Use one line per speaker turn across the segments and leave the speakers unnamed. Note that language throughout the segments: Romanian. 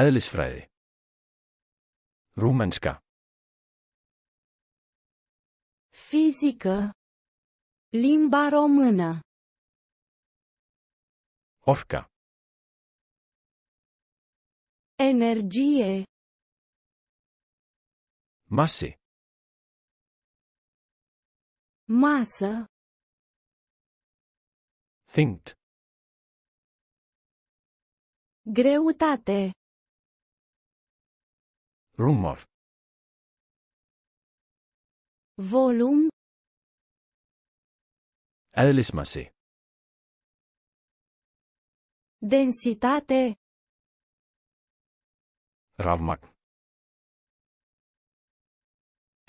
Eðlisfræði Rúmenska Fizică Limba română Orca Energie Masă. Masă Thinkt Greutate Rumor. Volum. Adelsmase. Densitate. Ravmak.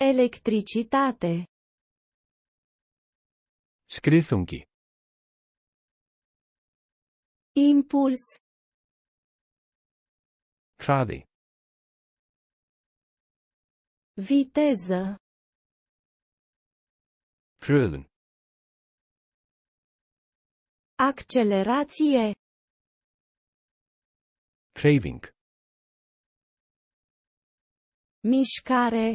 Electricitate. Skriðungi. Impuls. Hraði. Viteză. Frölen. Accelerație. Craving. Mișcare.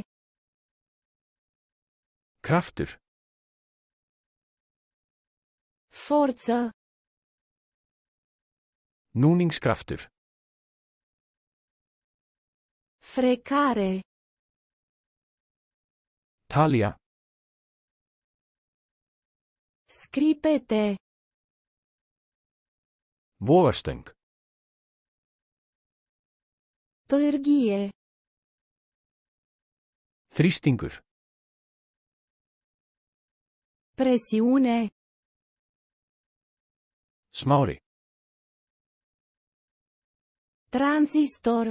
Kraftur. Forță. Nuningskrafter. Frecare. Talia. Scripete. Voverstöng. Pârghie. Þrýstingur. Presiune. Smári. Transistor.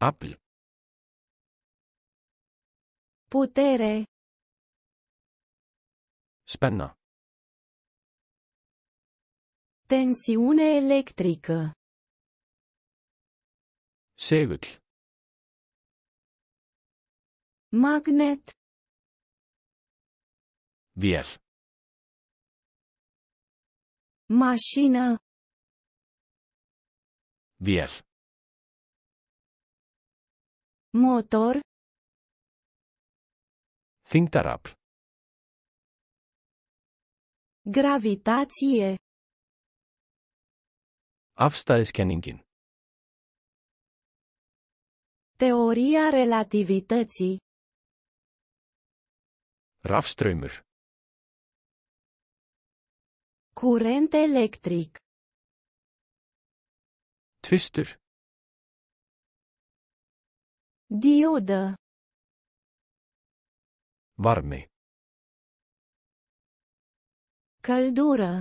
Apl. Putere. spenna Tensiune electrică. Segull. Magnet. Vier. Mașină. Vier. Motor up. Gravitație. Afstæðiskenningin. Teoria relativității. rafströmer. Curent electric. twister. Diodă. Varme. caldura,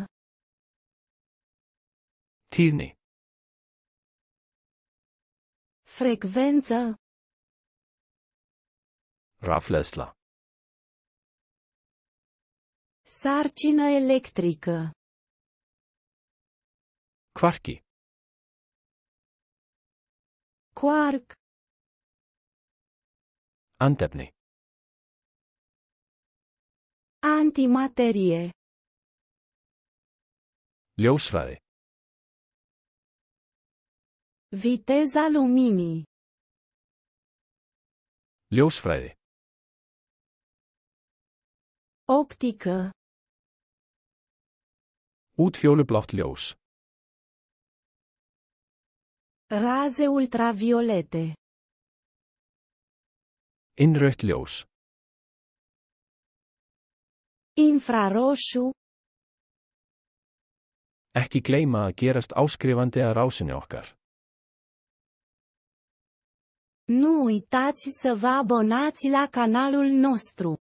Tine. Frecvență. Raflesla. Sarcină electrică. Quarki. Quark. Antepni. Antimaterie. Ljósfræði. Viteza lumini Ljósfræði. Optică. Útfjólublátt ljós. Raze ultraviolete. Innrött ljós. Infraroșu Ekki gleima að gerast áskrifandi að rásinu okkar. Nu uitați să vă abonați la canalul nostru.